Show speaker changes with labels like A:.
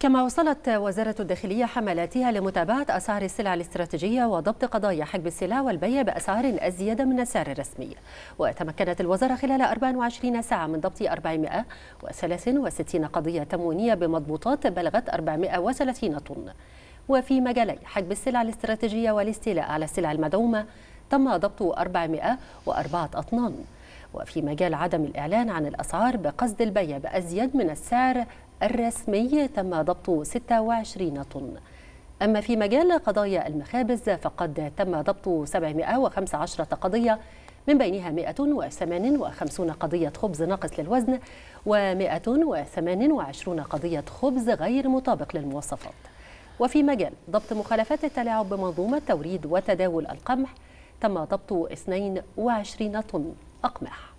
A: كما وصلت وزارة الداخلية حملاتها لمتابعة أسعار السلع الاستراتيجية وضبط قضايا حجب السلع والبيع بأسعار أزيد من السعر الرسمي وتمكنت الوزارة خلال 24 ساعة من ضبط 463 قضية تموينية بمضبوطات بلغت 430 طن وفي مجالي حجب السلع الاستراتيجية والاستيلاء على السلع المدعومة تم ضبط 404 أطنان وفي مجال عدم الإعلان عن الأسعار بقصد البيع بأزيد من السعر الرسمي تم ضبط 26 طن أما في مجال قضايا المخابز فقد تم ضبط 715 قضية من بينها 158 قضية خبز ناقص للوزن و128 قضية خبز غير مطابق للمواصفات وفي مجال ضبط مخالفات التلاعب بمنظومة توريد وتداول القمح تم ضبط 22 طن أقمح